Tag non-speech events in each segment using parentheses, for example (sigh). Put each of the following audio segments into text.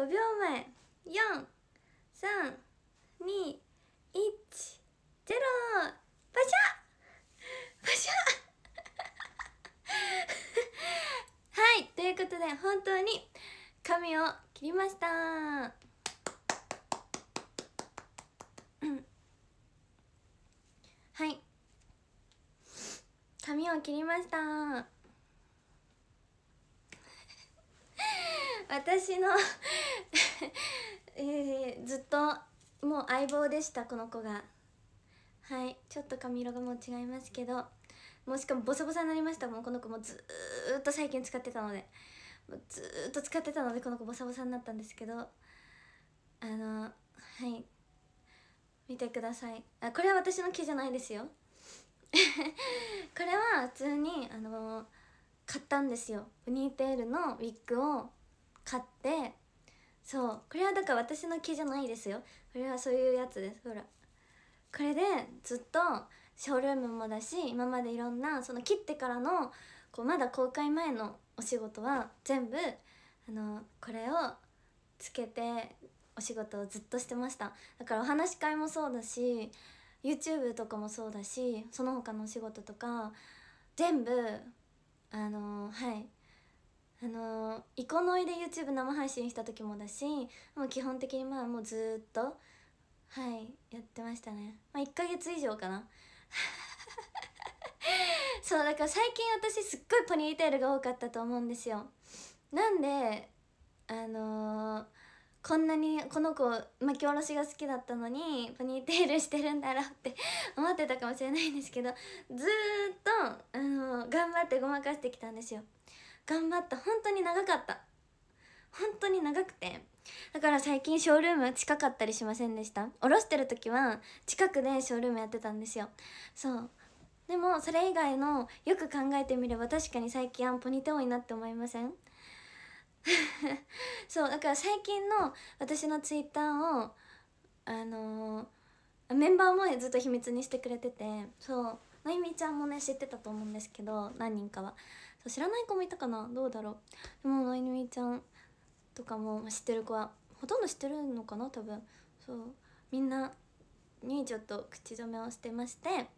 5秒前4321ゼロパシャ (laughs) パシャ (laughs) はいということで本当に髪を切りました (coughs) はい髪を切りました私の (laughs) えー、ずっともう相棒でしたこの子がはいちょっと髪色がもう違いますけどもうしかもボサボサになりましたもうこの子もずっと最近使ってたのでずっと使ってたのでこの子ボサボサになったんですけどあのはい見てくださいあこれは私の毛じゃないですよ (laughs) これは普通にあの買ったんですよポニーテールのウィッグを買ってそうこれはだから私の毛じゃないですよこれはそういうやつですほらこれでずっとショールームもだし今までいろんなその切ってからのこうまだ公開前のお仕事は全部あのこれをつけてお仕事をずっとしてましただからお話し会もそうだし YouTube とかもそうだしその他のお仕事とか全部あのはいあのイコノイで YouTube 生配信した時もだしもう基本的にまあもうずっとはいやってましたねまあ1ヶ月以上かな (laughs) そうだから最近私すっごいポニーテールが多かったと思うんですよなんであのー、こんなにこの子巻き下ろしが好きだったのにポニーテールしてるんだろうって (laughs) 思ってたかもしれないんですけどずっと、あのー、頑張ってごまかしてきたんですよ頑張った本当に長かった本当に長くてだから最近ショールーム近かったりしませんでしたおろしてる時は近くでショールームやってたんですよそうでもそれ以外のよく考えてみれば確かに最近アンポニテ多いなって思いません (laughs) そうだから最近の私のツイッターをあのー、メンバーもずっと秘密にしてくれててそうのいみちゃんもね知ってたと思うんですけど何人かはそう知らない子もいたかなどうだろうでものいみちゃんとかも知ってる子はほとんど知ってるのかな多分そうみんなにちょっと口止めをしてまして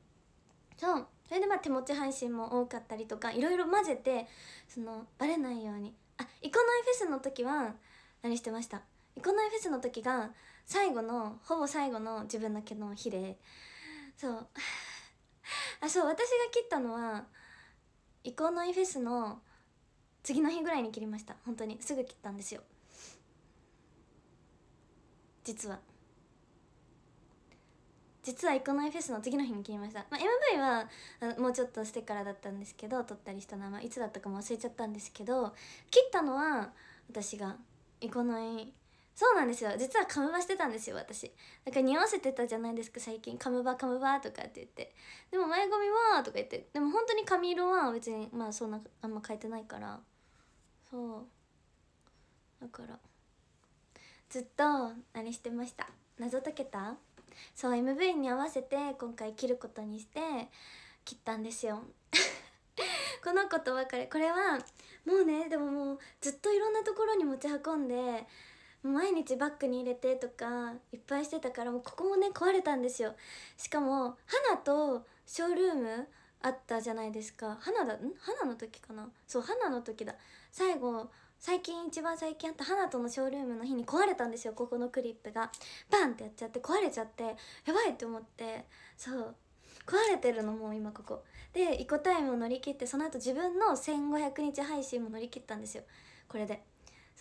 そうそれでまあ手持ち配信も多かったりとかいろいろ混ぜてそのバレないようにあイコなイフェスの時は何してましたイコなイフェスの時が最後のほぼ最後の自分だけの日でそうあそう私が切ったのはイコノイフェスの次の日ぐらいに切りました本当にすぐ切ったんですよ実は実はイコノイフェスの次の日に切りました、まあ、MV はもうちょっとしてからだったんですけど撮ったりしたのは、いつだったかも忘れちゃったんですけど切ったのは私がイコノイそうなんですよ実はカムバしてたんですよ私んか似匂わせてたじゃないですか最近カムバカムバとかって言ってでも前髪はとか言ってでも本当に髪色は別にまあそんなあんま変えてないからそうだからずっと何してました謎解けたそう MV に合わせて今回切ることにして切ったんですよ (laughs) この子と別れこれはもうねでももうずっといろんなところに持ち運んで毎日バッグに入れてとかいっぱいしてたからもうここもね壊れたんですよしかも花とショールームあったじゃないですか花だん花の時かなそう花の時だ最後最近一番最近あった花とのショールームの日に壊れたんですよここのクリップがバンってやっちゃって壊れちゃってやばいって思ってそう壊れてるのもう今ここでイコタイムを乗り切ってその後自分の1500日配信も乗り切ったんですよこれで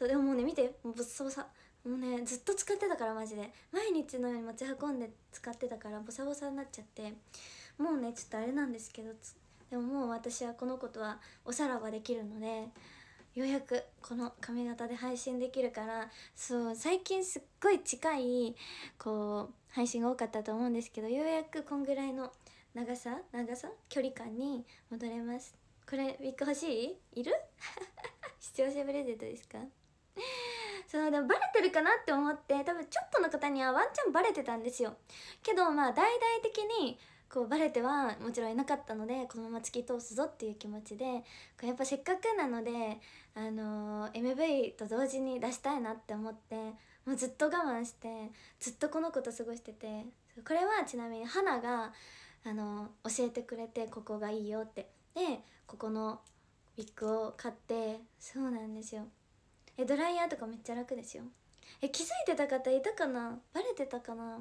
そうでももうね見てもうボっボうさもうねずっと使ってたからマジで毎日のように持ち運んで使ってたからボサボサになっちゃってもうねちょっとあれなんですけどでももう私はこの子とはおさらばできるのでようやくこの髪型で配信できるからそう最近すっごい近いこう配信が多かったと思うんですけどようやくこんぐらいの長さ長さ距離感に戻れますこれウィッグ欲しいいる視聴者プレゼントですか (laughs) そうでもバレてるかなって思って多分ちょっとの方にはワンチャンバレてたんですよけどまあ大々的にこうバレてはもちろんいなかったのでこのまま突き通すぞっていう気持ちでこうやっぱせっかくなので、あのー、MV と同時に出したいなって思ってもうずっと我慢してずっとこの子と過ごしててこれはちなみに花が、あのー、教えてくれてここがいいよってでここのウィッグを買ってそうなんですよえドライヤーとかめっちゃ楽ですよえ気づいてた方いたかなバレてたかな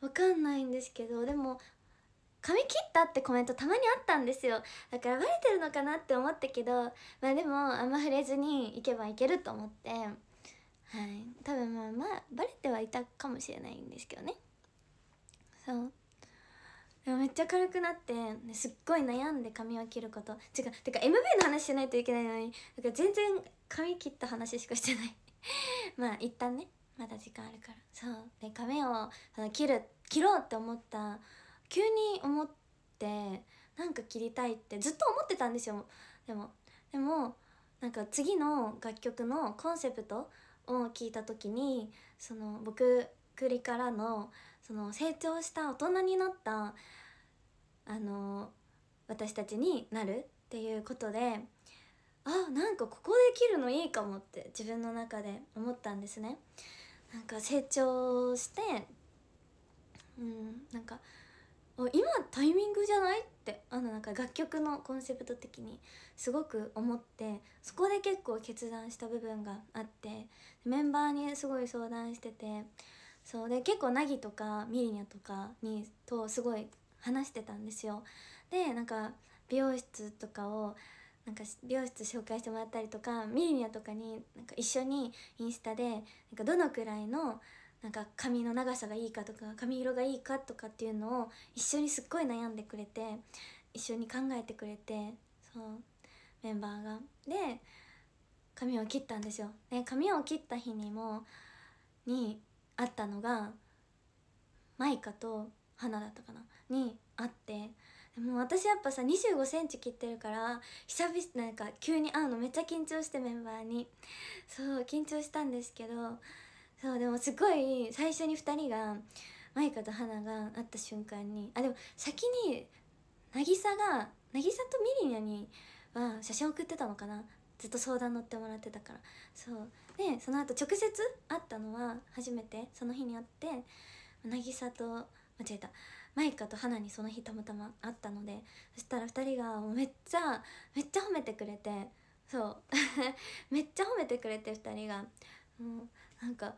わかんないんですけどでも髪切ったってコメントたまにあったんですよだからバレてるのかなって思ったけどまあでもあんま触れずにいけばいけると思ってはい多分まあまあバレてはいたかもしれないんですけどねそうでもめっちゃ軽くなって、ね、すっごい悩んで髪を切ること違うてか MV の話しないといけないのにだから全然髪切った話しかしてない (laughs) まあ一旦ねまだ時間あるからそうで髪をその切る切ろうって思った急に思ってなんか切りたいってずっと思ってたんですよでもでもなんか次の楽曲のコンセプトを聞いた時にその僕栗からのその成長した大人になったあの私たちになるっていうことであなんかここで切るのいいかもって自分の中で思ったんですねなんか成長してうんなんか今タイミングじゃないってあのなんか楽曲のコンセプト的にすごく思ってそこで結構決断した部分があってメンバーにすごい相談しててそうで結構なぎとかミリニゃとかにとすごい話してたんですよでなんか美容室とかをなんか美容室紹介してもらったりとかミリニアとかになんか一緒にインスタでなんかどのくらいのなんか髪の長さがいいかとか髪色がいいかとかっていうのを一緒にすっごい悩んでくれて一緒に考えてくれてそうメンバーが。で髪を切ったんですよ。で髪を切った日にもに会ったのがマイカと花だったかなに会ってでも私やっぱさ2 5センチ切ってるから久々なんか急に会うのめっちゃ緊張してメンバーにそう緊張したんですけどそうでもすごい最初に2人がマイカと花が会った瞬間にあでも先に渚が渚とミリニャには写真送ってたのかなずっと相談乗ってもらってたからそうでその後直接会ったのは初めてその日に会って渚と間違えたマイカと花にその日たまたま会ったのでそしたら2人がめっちゃめっちゃ褒めてくれてそう (laughs) めっちゃ褒めてくれて2人がもうなんか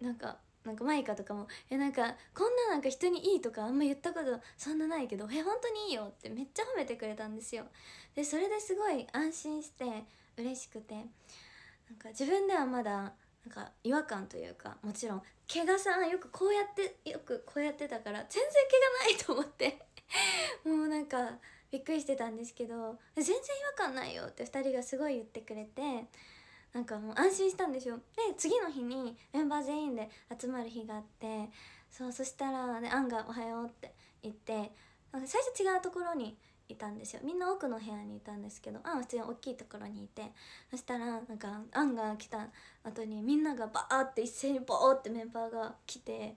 なんかなんかマイカとかも「えなんかこんななんか人にいい」とかあんま言ったことそんなないけど「え本当にいいよ」ってめっちゃ褒めてくれたんですよでそれですごい安心して嬉しくてなんか自分ではまだなんか違和感というかもちろん毛がさよくこうやってよくこうやってたから全然毛がないと思って (laughs) もうなんかびっくりしてたんですけど「全然違和感ないよ」って2人がすごい言ってくれてなんかもう安心したんですよで次の日にメンバー全員で集まる日があってそうそしたら、ね、アンが「おはよう」って言って最初違うところにいたんですよみんな奥の部屋にいたんですけどアンは普通に大きいところにいてそしたらなんかアンが来た後にみんながバーって一斉にボーってメンバーが来て「アンで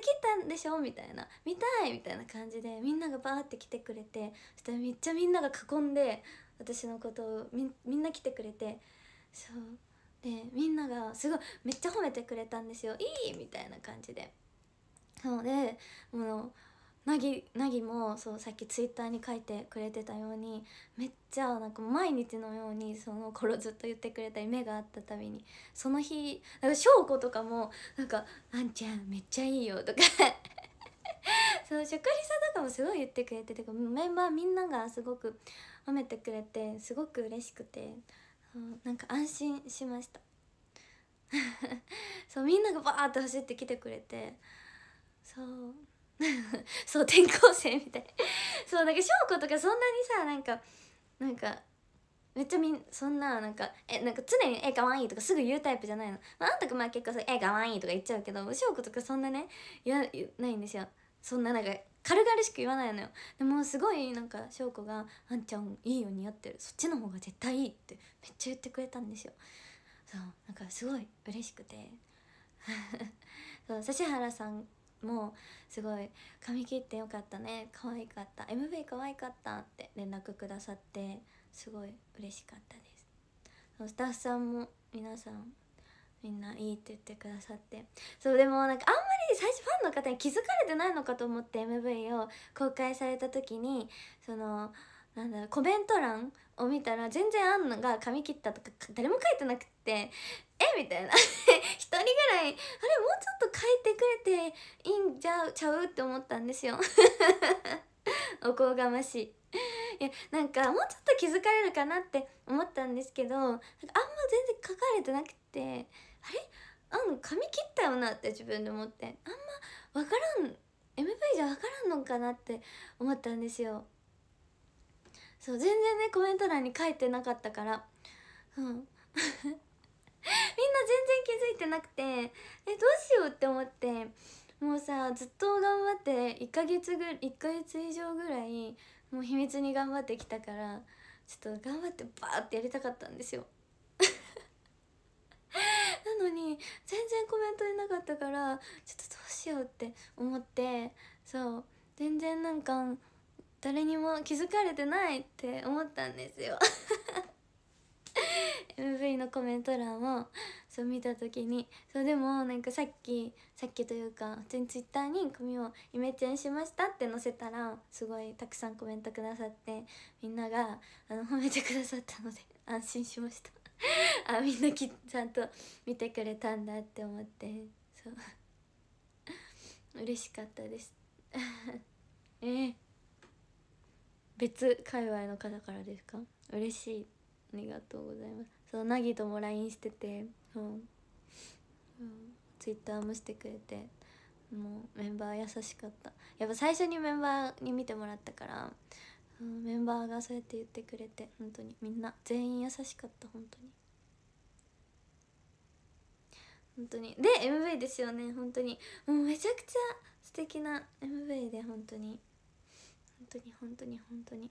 切ったんでしょ?」みたいな「見たい!」みたいな感じでみんながバーって来てくれてそしたらめっちゃみんなが囲んで私のことをみみんな来てくれてそうでみんながすごいめっちゃ褒めてくれたんですよ「いい!」みたいな感じで。そうでもうなぎなぎもそうさっきツイッターに書いてくれてたようにめっちゃなんか毎日のようにその頃ずっと言ってくれた夢があったたびにその日翔子とかもなんか「あんちゃんめっちゃいいよ」とか (laughs) そのしょりさんとかもすごい言ってくれててメンバーみんながすごく褒めてくれてすごく嬉しくてなんか安心しました (laughs) そうみんながバーって走ってきてくれてそう (laughs) そう転校生みたい (laughs) そうなんか翔子とかそんなにさなんかなんかめっちゃみんそんななんかえなんか常に「えかわいい」とかすぐ言うタイプじゃないの、まあんたくまあ結構さ「えかわいい」とか言っちゃうけど翔子とかそんなね言わないんですよそんななんか軽々しく言わないのよでもすごいなんか翔子が「あんちゃんいいよ似合ってるそっちの方が絶対いい」ってめっちゃ言ってくれたんですよそうなんかすごい嬉しくて (laughs) そう指原さんもすごい「髪切ってよかったね可愛かった MV 可愛かった」って連絡くださってすごい嬉しかったですスタッフさんも皆さんみんないいって言ってくださってそうでもなんかあんまり最初ファンの方に気づかれてないのかと思って MV を公開された時にその「なんだろコメント欄を見たら全然あんのが髪切ったとか誰も書いてなくてえみたいな (laughs) 一人ぐらいあれもうちょっと書いてくれていいんじゃちゃうって思ったんですよ (laughs) おこがましいいやなんかもうちょっと気づかれるかなって思ったんですけどあんま全然書かれてなくてあれあん髪切ったよなって自分で思ってあんま分からん MV じゃ分からんのかなって思ったんですよそう全然ねコメント欄に書いてなかったからうん (laughs) みんな全然気づいてなくてえどうしようって思ってもうさずっと頑張って1ヶ月ぐ1ヶ月以上ぐらいもう秘密に頑張ってきたからちょっと頑張ってバーってやりたかったんですよ (laughs) なのに全然コメントでなかったからちょっとどうしようって思ってそう全然なんか誰にも気づかれてないって思ったんですよ MV (laughs) のコメント欄をそう見た時にそうでもなんかさっきさっきというか普通に Twitter に髪をイメチェンしましたって載せたらすごいたくさんコメントくださってみんながあの褒めてくださったので (laughs) 安心しました (laughs) あみんなきちゃんと見てくれたんだって思ってそう嬉しかったですええー別界隈の方からですか嬉しいありがとうございますそうなぎとも LINE しててうん、うん、t w i t t もしてくれてもうメンバー優しかったやっぱ最初にメンバーに見てもらったから、うん、メンバーがそうやって言ってくれて本当にみんな全員優しかった本当に本当にで MV ですよね本当にもうめちゃくちゃ素敵な MV で本当に本当に本当に本当に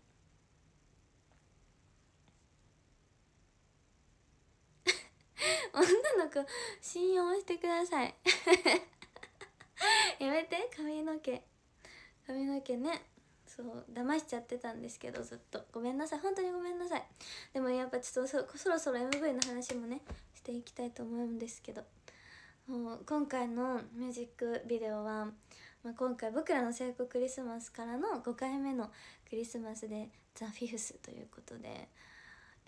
(laughs) 女の子信用してください (laughs) やめて髪の毛髪の毛ねそう騙しちゃってたんですけどずっとごめんなさい本当にごめんなさいでもやっぱちょっとそそろそろ MV の話もねしていきたいと思うんですけど今回のミュージックビデオはまあ、今回僕らの聖子クリスマスからの5回目のクリスマスでザ・フィフスということで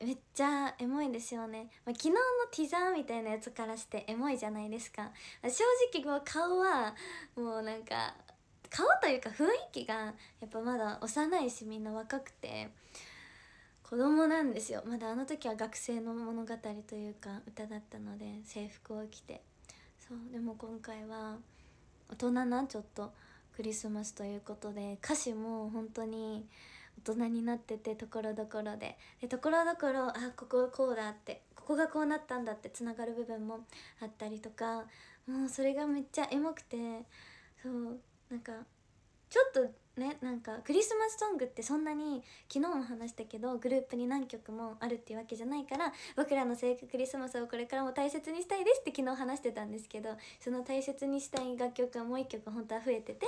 めっちゃエモいですよね、まあ、昨日のティザーみたいなやつからしてエモいじゃないですか正直もう顔はもうなんか顔というか雰囲気がやっぱまだ幼いしみんな若くて子供なんですよまだあの時は学生の物語というか歌だったので制服を着てそうでも今回は大人なちょっとクリスマスということで歌詞も本当に大人になっててところどころでところどころあこここうだってここがこうなったんだってつながる部分もあったりとかもうそれがめっちゃエモくてそうなんかちょっとねなんかクリスマスソングってそんなに昨日も話したけどグループに何曲もあるっていうわけじゃないから僕らの格クリスマスをこれからも大切にしたいですって昨日話してたんですけどその大切にしたい楽曲はもう1曲本当は増えてて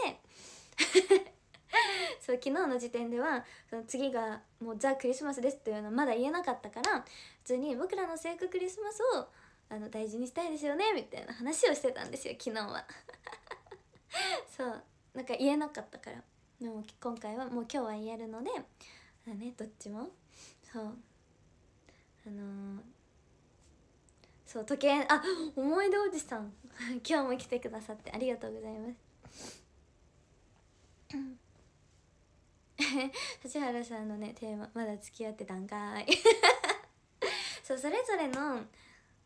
(laughs) そう昨日の時点ではその次がもうザ・クリスマスですというのはまだ言えなかったから普通に僕らの聖クリスマスをあの大事にしたいですよねみたいな話をしてたんですよ昨日は (laughs) そうなんか言えなかったから。でも今回はもう今日は言えるのでだねどっちもそうあのー、そう時計あ思い出おじさん (laughs) 今日も来てくださってありがとうございます (laughs) 指原さんのねテーマ「まだ付き合ってたんかい (laughs) そう」それぞれの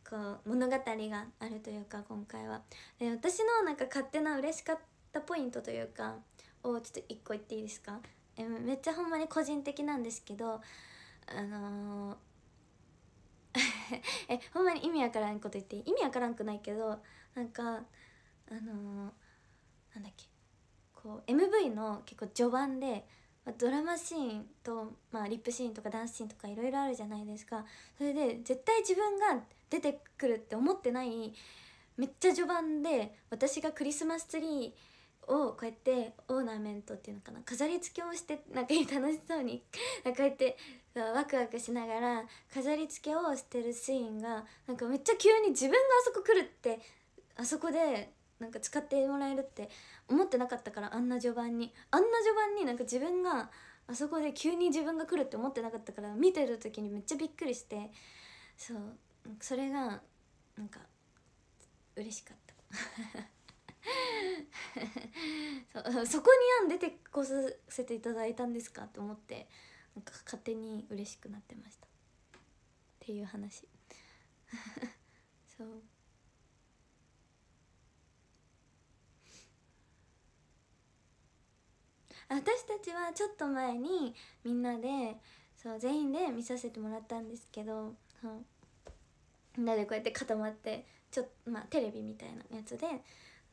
こう物語があるというか今回はで私のなんか勝手な嬉しかったポイントというかをちょっと1個言っていいですかえめっちゃほんまに個人的なんですけどあのー (laughs) えほんまに意味わからんこと言って意味わからんくないけどなんかあのー、なんだっけこう MV の結構序盤でドラマシーンと、まあ、リップシーンとかダンスシーンとかいろいろあるじゃないですかそれで絶対自分が出てくるって思ってないめっちゃ序盤で私がクリスマスツリーをこうやってオーナメントっていうのかな飾り付けをしてなんか楽しそうに (laughs) こうやってワクワクしながら飾り付けをしてるシーンがなんかめっちゃ急に自分があそこ来るってあそこでなんか使ってもらえるって思ってなかったからあんな序盤にあんな序盤になんか自分があそこで急に自分が来るって思ってなかったから見てる時にめっちゃびっくりしてそうそれがなんか嬉しかった。(laughs) そ (laughs) そこにん出てこさせていただいたんですかと思ってなんか勝手に嬉しくなってましたっていう話 (laughs) そう私たちはちょっと前にみんなでそう全員で見させてもらったんですけどそうみんなでこうやって固まってちょまあテレビみたいなやつで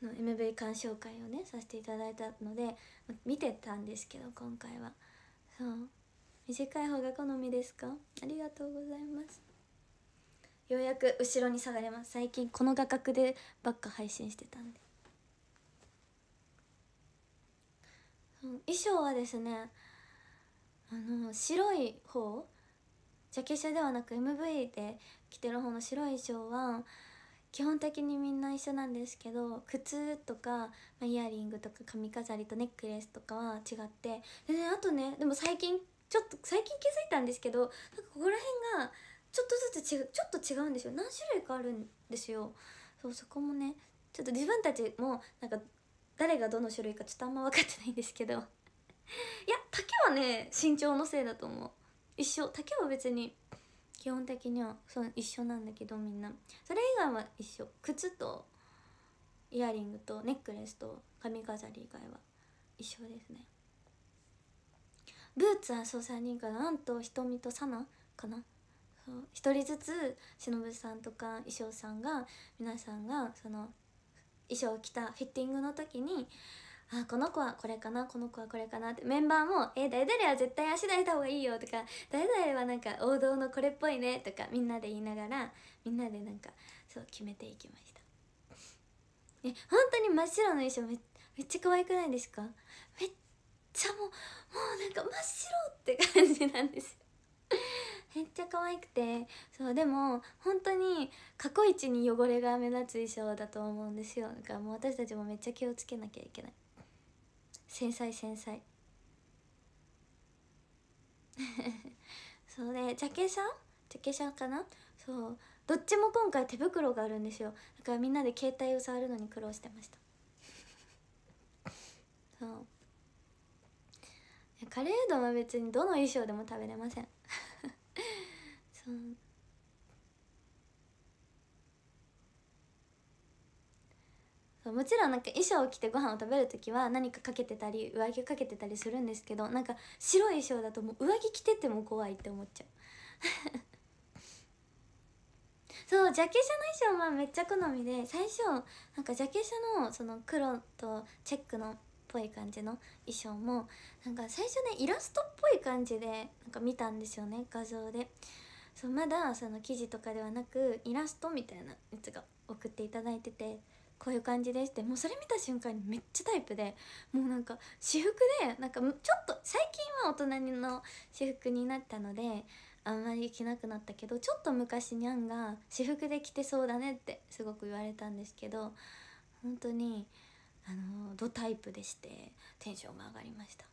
の MV 鑑賞会をねさせていただいたので見てたんですけど今回はそう短い方が好みですかありがとうございますようやく後ろに下がれます最近この画角でばっか配信してたんで衣装はですねあの白い方ジャケ写ではなく MV で着てる方の白い衣装は基本的にみんな一緒なんですけど靴とか、まイヤリングとか髪飾りとネックレスとかは違ってで、ね、あとねでも最近ちょっと最近気づいたんですけどなんかここら辺がちょっとずつ違うちょっと違うんですよ何種類かあるんですよそうそこもねちょっと自分たちもなんか誰がどの種類かちょっとあんま分かってないんですけど (laughs) いや丈はね身長のせいだと思う一緒丈は別に基本的にはそう一緒なんだけどみんなそれ以外は一緒靴とイヤリングとネックレスと髪飾り以外は一緒ですねブーツはそう3人かななんと瞳とサナかな1人ずつしのぶさんとか衣装さんが皆さんがその衣装を着たフィッティングの時にあこの子はこれかなこの子はこれかなってメンバーも「え誰々は絶対足抱いた方がいいよ」とか「誰々はなんか王道のこれっぽいね」とかみんなで言いながらみんなでなんかそう決めていきましたえ本当に真っ白の衣装めめっちゃ可愛くないですかめっちゃもうもうなんか真っ白って感じなんですよ (laughs) めっちゃ可愛くてそうでも本当に過去一に汚れが目立つ衣装だと思うんですよだからもう私たちもめっちゃ気をつけなきゃいけない繊細繊細 (laughs) そうねジャケさんジャケさんかなそうどっちも今回手袋があるんですよだからみんなで携帯を触るのに苦労してました (laughs) そうカレーうどんは別にどの衣装でも食べれません (laughs) そうそうもちろんなんか衣装を着てご飯を食べる時は何かかけてたり上着をかけてたりするんですけどなんか白い衣装だともう上着着てても怖いって思っちゃう (laughs) そうジャケ写の衣装はめっちゃ好みで最初なんかジャケ写のその黒とチェックのっぽい感じの衣装もなんか最初ねイラストっぽい感じでなんか見たんですよね画像でそうまだその記事とかではなくイラストみたいなやつが送っていただいててこういう感じですってもうそれ見た瞬間にめっちゃタイプでもうなんか私服でなんかちょっと最近は大人の私服になったのであんまり着なくなったけどちょっと昔にゃんが私服で着てそうだねってすごく言われたんですけど本当にあのドタイプでしてテンションが上がりました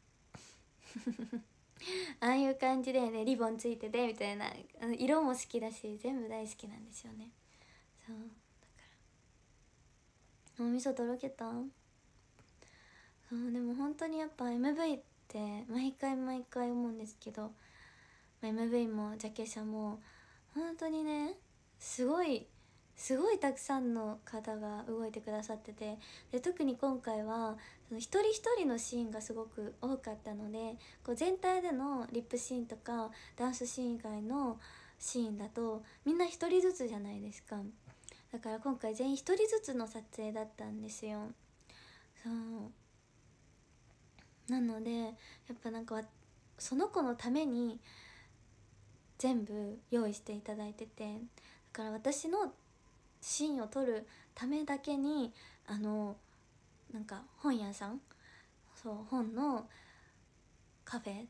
(laughs) ああいう感じでねリボンついててみたいな色も好きだし全部大好きなんですよねそう脳みそとろけたそうでも本当にやっぱ MV って毎回毎回思うんですけど、MV もジャケ写も本当にねすごいすごいたくさんの方が動いてくださっててで特に今回はその一人一人のシーンがすごく多かったのでこう全体でのリップシーンとかダンスシーン以外のシーンだとみんな一人ずつじゃないですか。だから今回全員1人ずつの撮影だったんですよそうなのでやっぱなんかその子のために全部用意していただいててだから私のシーンを撮るためだけにあのなんか本屋さんそう本のカフェ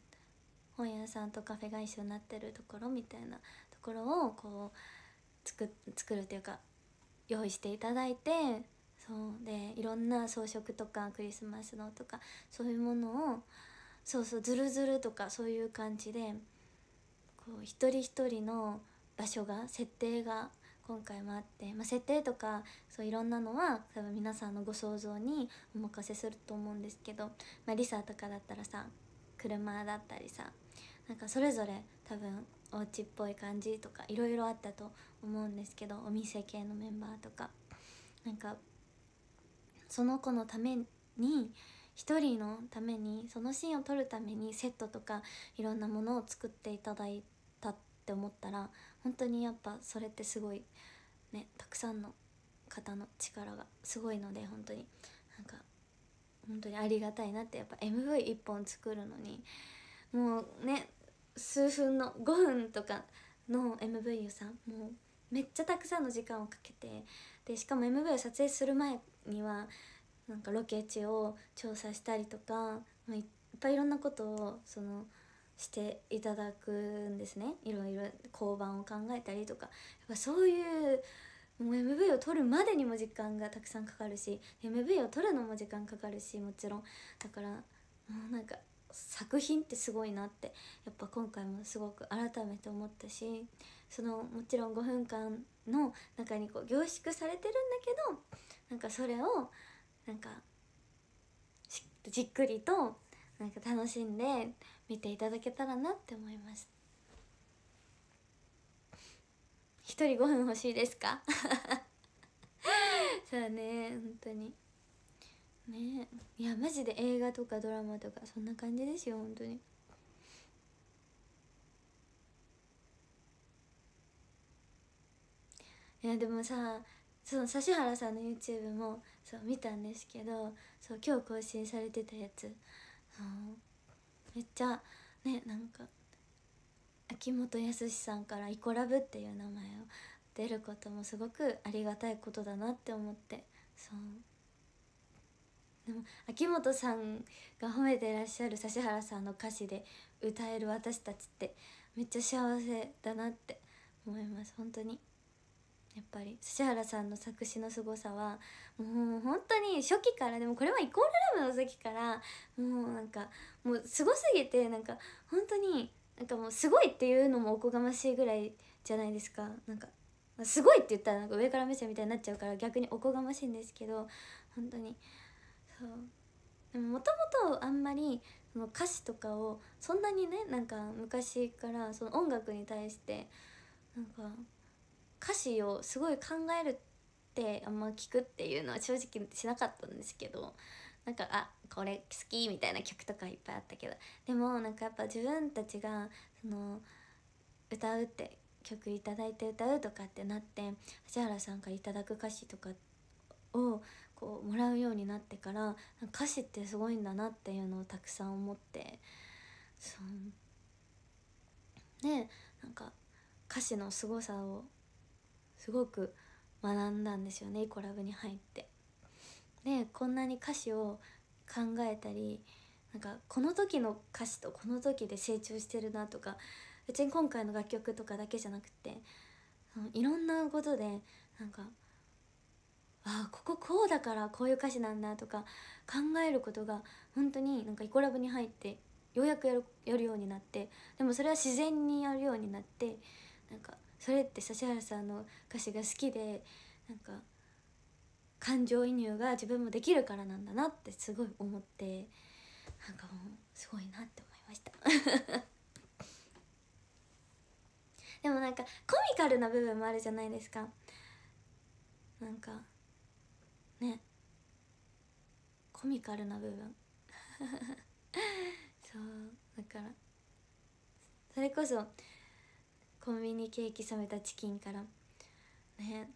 本屋さんとカフェが一緒になってるところみたいなところをこう作作るというか用意していただいてそうでいろんな装飾とかクリスマスのとかそういうものをそうそうズルズルとかそういう感じでこう一人一人の場所が設定が今回もあって、まあ、設定とかそういろんなのは多分皆さんのご想像にお任せすると思うんですけど、まあ、リサとかだったらさ車だったりさなんかそれぞれ多分お家っぽい感じとかいろいろあったと思うんですけどお店系のメンバーとかなんかその子のために1人のためにそのシーンを撮るためにセットとかいろんなものを作っていただいたって思ったら本当にやっぱそれってすごいねたくさんの方の力がすごいので本当になんか本当にありがたいなってやっぱ MV1 本作るのにもうね数分の5分とかの MV をさもうめっちゃたくさんの時間をかけてでしかも MV を撮影する前にはなんかロケ地を調査したりとかいっぱいいろんなことをそのしていただくんですねいろいろ交番を考えたりとかやっぱそういうう MV を撮るまでにも時間がたくさんかかるし MV を撮るのも時間かかるしもちろんだからもうなんか作品ってすごいなってやっぱ今回もすごく改めて思ったしそのもちろん5分間の中にこう凝縮されてるんだけどなんかそれをなんかじっくりとなんか楽しんで見ていただけたらなって思います一人5分欲しいですか (laughs) そうね本当に。ねいやマジで映画とかドラマとかそんな感じですよ本当にいやでもさその指原さんの YouTube もそう見たんですけどそう今日更新されてたやつ、めっちゃねなんか秋元康さんから「イコラブ」っていう名前を出ることもすごくありがたいことだなって思ってそう。でも秋元さんが褒めてらっしゃる指原さんの歌詞で歌える私たちってめっちゃ幸せだなって思います本当にやっぱり指原さんの作詞の凄さはもう本当に初期からでもこれはイコールラブの時からもうなんかもうすごすぎてなんか本当になんかもうすごいっていうのもおこがましいぐらいじゃないですかなんかすごいって言ったらなんか上から目線みたいになっちゃうから逆におこがましいんですけど本当にそうでももともとあんまりその歌詞とかをそんなにねなんか昔からその音楽に対してなんか歌詞をすごい考えるってあんま聞くっていうのは正直しなかったんですけどなんかあこれ好きみたいな曲とかいっぱいあったけどでもなんかやっぱ自分たちがその歌うって曲頂いて歌うとかってなって藤原さんから頂く歌詞とかをこうもらうようになってから歌詞ってすごいんだなっていうのをたくさん思ってそうでなんか歌詞のすごさをすごく学んだんですよねイコラブに入って。でこんなに歌詞を考えたりなんかこの時の歌詞とこの時で成長してるなとか別に今回の楽曲とかだけじゃなくていろんなことでなんかあこここうだからこういう歌詞なんだとか考えることが本当になんかイコラブに入ってようやくやるやるようになってでもそれは自然にやるようになってなんかそれって指原さんの歌詞が好きでなんか感情移入が自分もできるからなんだなってすごい思ってなんかもうすごいなって思いました (laughs) でもなんかコミカルな部分もあるじゃないですかなんかねコミカルな部分 (laughs) そうだからそれこそコンビニケーキ冷めたチキンからね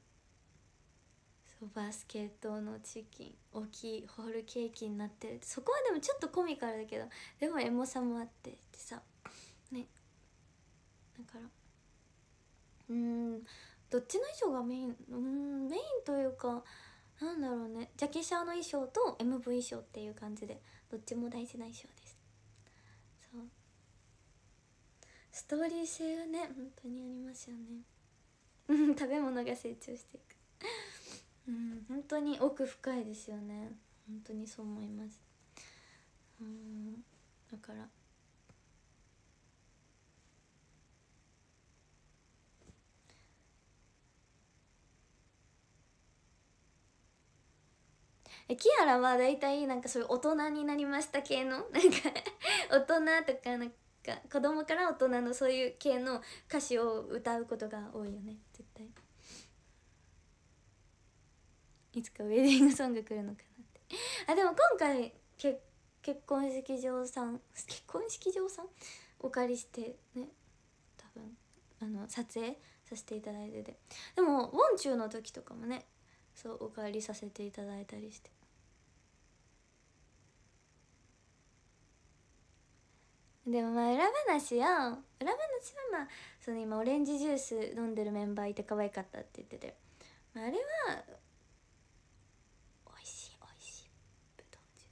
そうバスケットのチキン大きいホールケーキになってるそこはでもちょっとコミカルだけどでもエモさもあってってさねだからうんどっちの衣装がメインうんメインというかなんだろうねジャケ写の衣装と MV 衣装っていう感じでどっちも大事な衣装ですそうストーリー性がね本当にありますよね (laughs) 食べ物が成長していくうん本当に奥深いですよね本当にそう思いますうんだからえキアラは大体なんかそういう大人になりました系の (laughs) なんか大人とかなんか子供から大人のそういう系の歌詞を歌うことが多いよね絶対いつかウェディングソング来るのかなってあでも今回結婚式場さん結婚式場さんお借りしてね多分あの撮影させていただいててでもウォンチューの時とかもねそうお借りさせていただいたりしてでもまあ裏話や裏話はまあその今オレンジジュース飲んでるメンバーいて可愛かったって言ってて、まあ、あれは美味しい美味しいぶどうジュー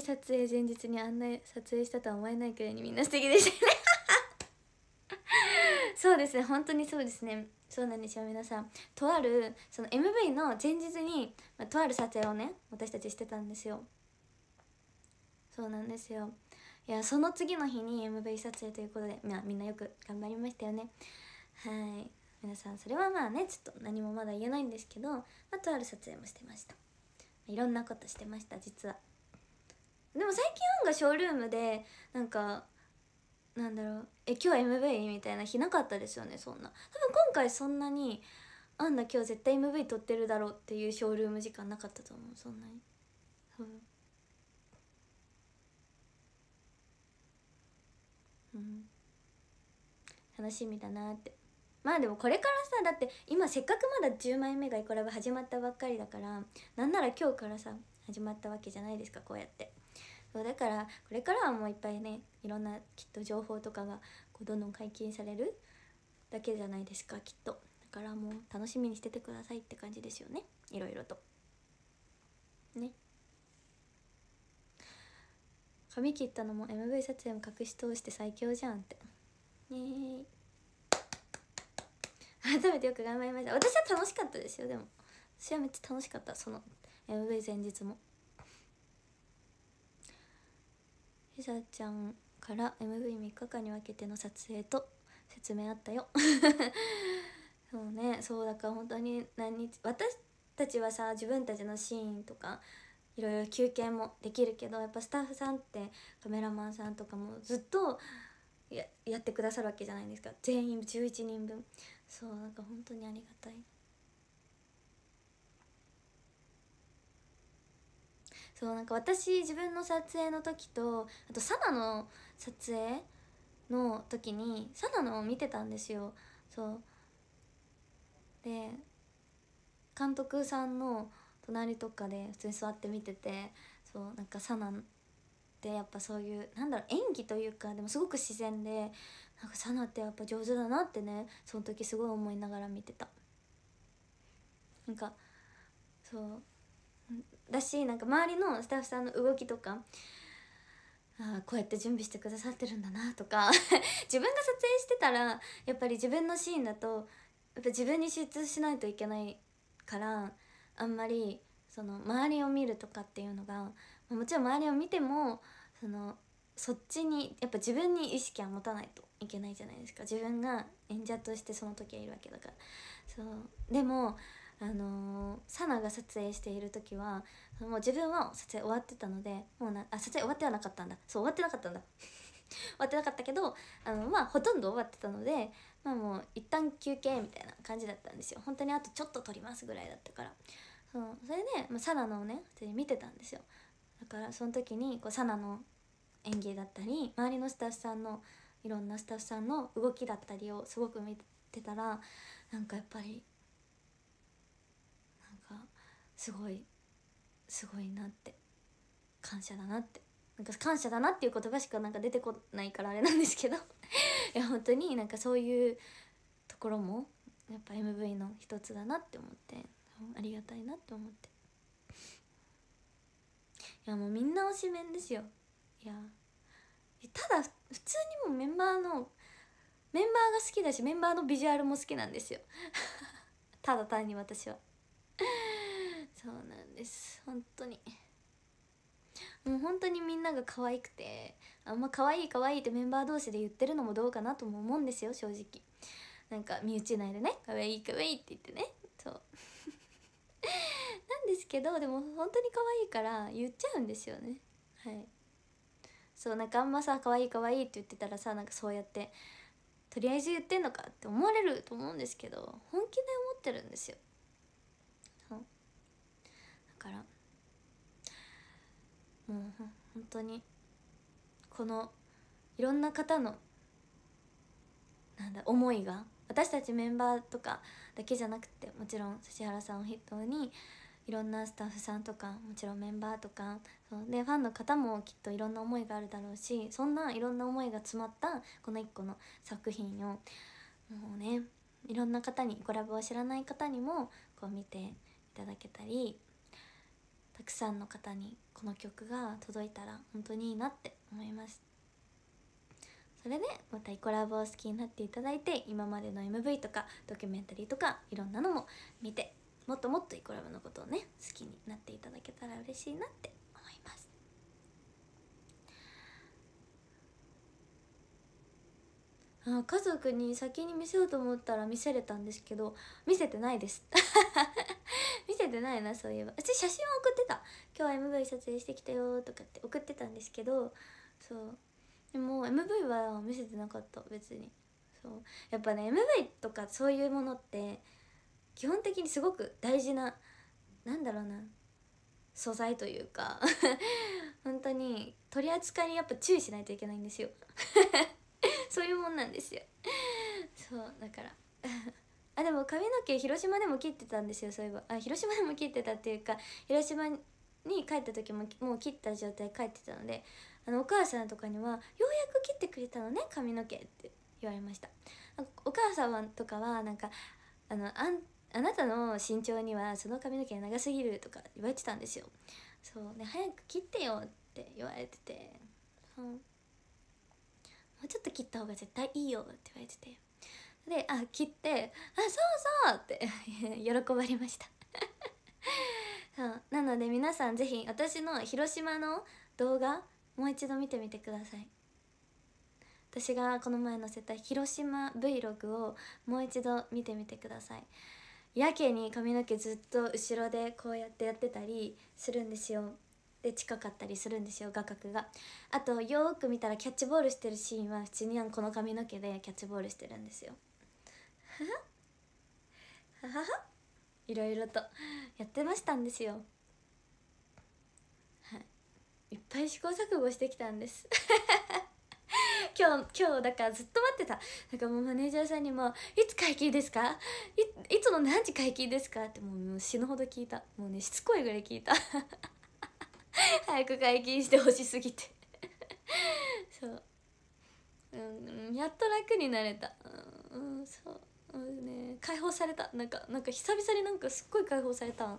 スだった MV 撮影前日にあんな撮影したとは思えないくらいにみんな素敵でしたね (laughs) そうですね本当にそうですねそうなんですよ皆さんとあるその MV の前日に、まあ、とある撮影をね私たちしてたんですよそうなんですよいやその次の日に MV 撮影ということで、まあ、みんなよく頑張りましたよねはい皆さんそれはまあねちょっと何もまだ言えないんですけど、あ、とある撮影もしてましたいろんなことしてました実はでも最近ンがショールームでなんかなんだろうえ今日 MV みたいな日なかったですよねそんな多分今回そんなにあんな今日絶対 MV 撮ってるだろうっていうショールーム時間なかったと思うそんなに多分楽しみだなってまあでもこれからさだって今せっかくまだ10枚目がイコラブ始まったばっかりだからなんなら今日からさ始まったわけじゃないですかこうやってそうだからこれからはもういっぱいねいろんなきっと情報とかがこうどんどん解禁されるだけじゃないですかきっとだからもう楽しみにしててくださいって感じですよねいろいろとね髪切ったのも MV 撮影も隠し通して最強じゃんってねえ (laughs) 改めてよく頑張りました私は楽しかったですよでも私はめっちゃ楽しかったその MV 前日もひさちゃんから MV3 日間に分けての撮影と説明あったよ (laughs) そうねそうだから本当に何日私たちはさ自分たちのシーンとかいろいろ休憩もできるけどやっぱスタッフさんってカメラマンさんとかもずっとややってくださるわけじゃないですか全員11人分そうなんか本当にありがたいそうなんか私自分の撮影の時とあとサナの撮影の時にサナのを見てたんですよそうで監督さんの隣とかで普通に座って見ててそうなんかサナってやっぱそういうなんだろう演技というかでもすごく自然でなんかサナってやっぱ上手だなってねその時すごい思いながら見てたなんかそうだしなんか周りのスタッフさんの動きとかあこうやって準備してくださってるんだなとか (laughs) 自分が撮影してたらやっぱり自分のシーンだとやっぱ自分に集中しないといけないからあんまりその周りを見るとかっていうのがもちろん周りを見てもそのそっちにやっぱ自分に意識は持たないといけないじゃないですか自分が演者としてその時はいるわけだからそうでもあのー、サナが撮影している時はもう自分は撮影終わってたのでもうなあ撮影終わってはなかったんだそう終わってなかったんだ (laughs) 終わってなかったけどあのまあほとんど終わってたのでまあもう一旦休憩みたいな感じだったんですよ本当にあとちょっと撮りますぐらいだったからそうそれで、まあ、サナのをね普通に見てたんですよだからその時にこうサナの演技だったり周りのスタッフさんのいろんなスタッフさんの動きだったりをすごく見てたらなんかやっぱりなんかすごいすごいなって感謝だなってなんか感謝だなっていう言葉しかなんか出てこないからあれなんですけど (laughs) いや本当になんかそういうところもやっぱ MV の一つだなって思ってありがたいなって思っていやもうみんな推しメンですよいやただ普通にもメンバーのメンバーが好きだしメンバーのビジュアルも好きなんですよ (laughs) ただ単に私はそうなんです本当にもう本当にみんなが可愛くてあんま可愛い可愛いってメンバー同士で言ってるのもどうかなとも思うんですよ正直なんか身内内でね可愛い可愛いって言ってねそうなんですけどでも本当に可愛いから言っちゃうんですよねはいそうなんかあんまさ可愛い可愛いって言ってたらさなんかそうやってとりあえず言ってんのかって思われると思うんですけど本気で思ってるんですよだからもう本当にこのいろんな方のなんだ思いが私たちメンバーとかだけじゃなくてもちろん指原さんを筆頭にいろんなスタッフさんとかもちろんメンバーとかそうでファンの方もきっといろんな思いがあるだろうしそんないろんな思いが詰まったこの1個の作品をもうねいろんな方にコラボを知らない方にもこう見ていただけたりたくさんの方にこの曲が届いたら本当にいいなって思いました。それでまたイコラボを好きになっていただいて今までの MV とかドキュメンタリーとかいろんなのも見てもっともっとイコラブのことをね好きになっていただけたら嬉しいなって思いますあ家族に先に見せようと思ったら見せれたんですけど見せてないです (laughs) 見せてないなそういえば私写真は送ってた今日は MV 撮影してきたよとかって送ってたんですけどそうでも MV は見せてなかった別にそうやっぱね MV とかそういうものって基本的にすごく大事ななんだろうな素材というか (laughs) 本当に取り扱いにやっぱ注意しないといけないんですよ (laughs) そういうもんなんですよそうだから (laughs) あでも髪の毛広島でも切ってたんですよそういえばあ広島でも切ってたっていうか広島に帰った時ももう切った状態帰ってたのであのお母さんとかには「ようやく切ってくれたのね髪の毛」って言われましたお母様とかはなんかあのあんあなたの身長にはその髪の毛長すぎるとか言われてたんですよそうね早く切ってよって言われてて、うん、もうちょっと切った方が絶対いいよって言われててであ切って「あそうそう!」って (laughs) 喜ばれました (laughs) そうなので皆さん是非私の広島の動画もう一度見てみてください私がこの前載せた広島 Vlog をもう一度見てみてくださいやけに髪の毛ずっと後ろでこうやってやってたりするんですよで近かったりするんですよ画角があとよく見たらキャッチボールしてるシーンは普通にこの髪の毛でキャッチボールしてるんですよははははいろいろとやってましたんですよいっぱい試行錯誤してきたんです (laughs) 今日今日だからずっと待ってたなんかもうマネージャーさんにも「いつ解禁ですかいつの何時解禁ですか?」ってもう死ぬほど聞いたもうねしつこいぐらい聞いた (laughs) 早く解禁してほしすぎて (laughs) そう、うん、やっと楽になれたうん、うん、そう、うん、ね解放されたなんかなんか久々になんかすっごい解放された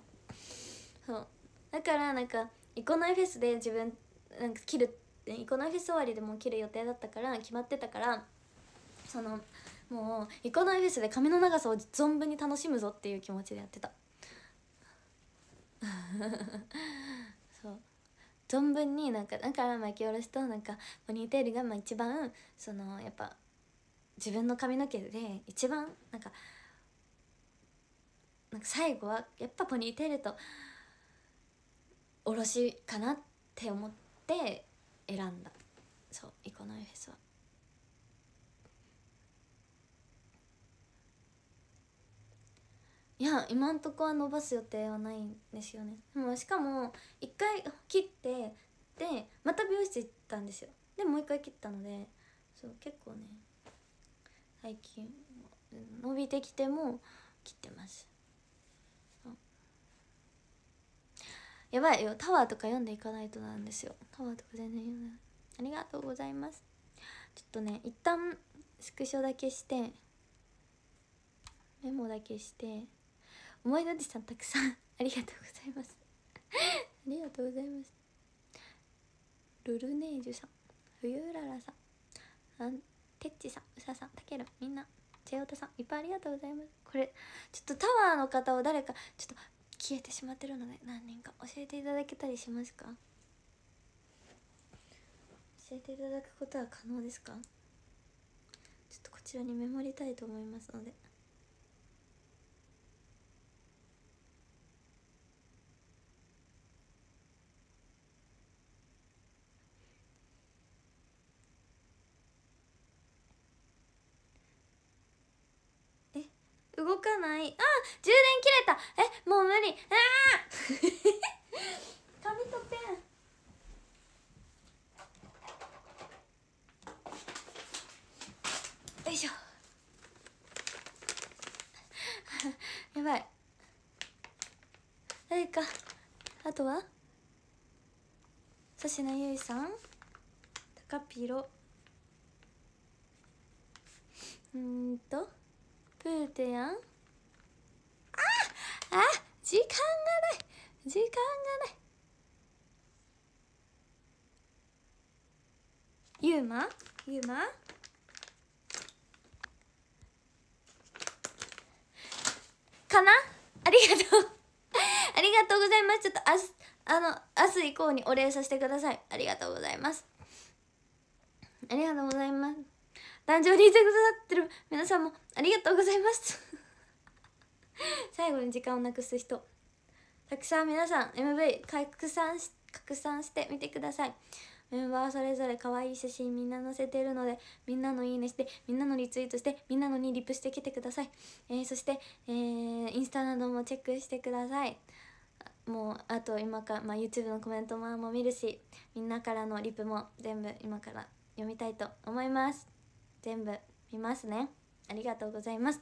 そうだからなんかイコノイフェスで自分なんか切るイコノイフェス終わりでも切る予定だったから決まってたからそのもうイコノイフェスで髪の長さを存分に楽しむぞっていう気持ちでやってた (laughs) そう存分になんかだから巻き下ろしとなんかポニーテールがまあ一番そのやっぱ自分の髪の毛で一番なんかなんか最後はやっぱポニーテールとおろしかなって思って選んだそうイコノイフェスは。いや今んとこは伸ばす予定はないんですよねでもしかも一回切ってでまた美容室行ったんですよでもう一回切ったのでそう結構ね最近伸びてきても切ってますやばいよタワーとか読んでいかないとなんですよタワーとか全然読んでないありがとうございますちょっとね一旦スクショだけしてメモだけして思い出でしたたくさん (laughs) ありがとうございます (laughs) ありがとうございますルルネージュさん冬うららさんあんてっちさんうささんたけるみんなチェヨタさんいっぱいありがとうございますこれちょっとタワーの方を誰かちょっと消えてしまってるので何人か教えていただけたりしますか教えていただくことは可能ですかちょっとこちらにメモりたいと思いますので動かないあ充電切れたえもう無理ああ (laughs) 紙とペンよいしょ (laughs) やばい誰かあとは粗品ゆいさん高ピロうんとプーテやんああ時間がない時間がないゆうまゆうまかなありがとうありがとうございますちょっと明日あの明日以降にお礼させてくださいありがとうございますありがとうございます壇上にいてくださってる皆さんもありがとうございます最後に時間をなくす人たくさん皆さん MV 拡散し拡散してみてくださいメンバーそれぞれ可愛い写真みんな載せてるのでみんなのいいねしてみんなのリツイートしてみんなのにリプしてきてください、えー、そして、えー、インスタなどもチェックしてくださいもうあと今から、まあ、YouTube のコメントも見るしみんなからのリプも全部今から読みたいと思います全部見ますねありがとうございます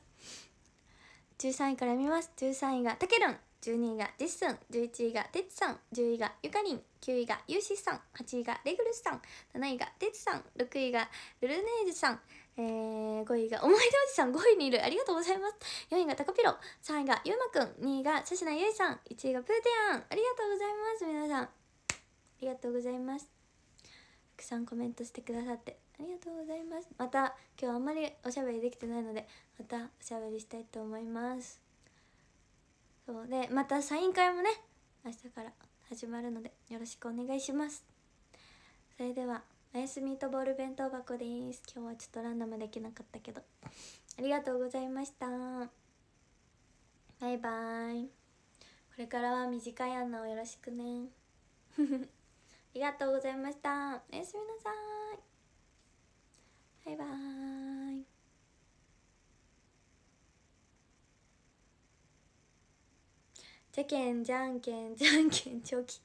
13位から見ます13位がたけるん12位がジッスン11位がてつさん10位がゆかりん9位がゆうしさん8位がレグルスさん7位がてつさん6位がルルネージさんえー、5位が思い出おじさん5位にいるありがとうございます4位がたかぴろ3位がゆうまくん2位がさしなゆいさん1位がプーテアンありがとうございます皆さんありがとうございますくさんコメントしてくださってありがとうございますまた今日あんまりおしゃべりできてないのでまたおしゃべりしたいと思いますそうでまたサイン会もね明日から始まるのでよろしくお願いしますそれではおやすみとボール弁当箱です今日はちょっとランダムできなかったけどありがとうございましたバイバーイこれからは短い穴をよろしくねありがとうございましたおやすみなさいバイバーイじゃけんじゃんけんじゃんけんチョキ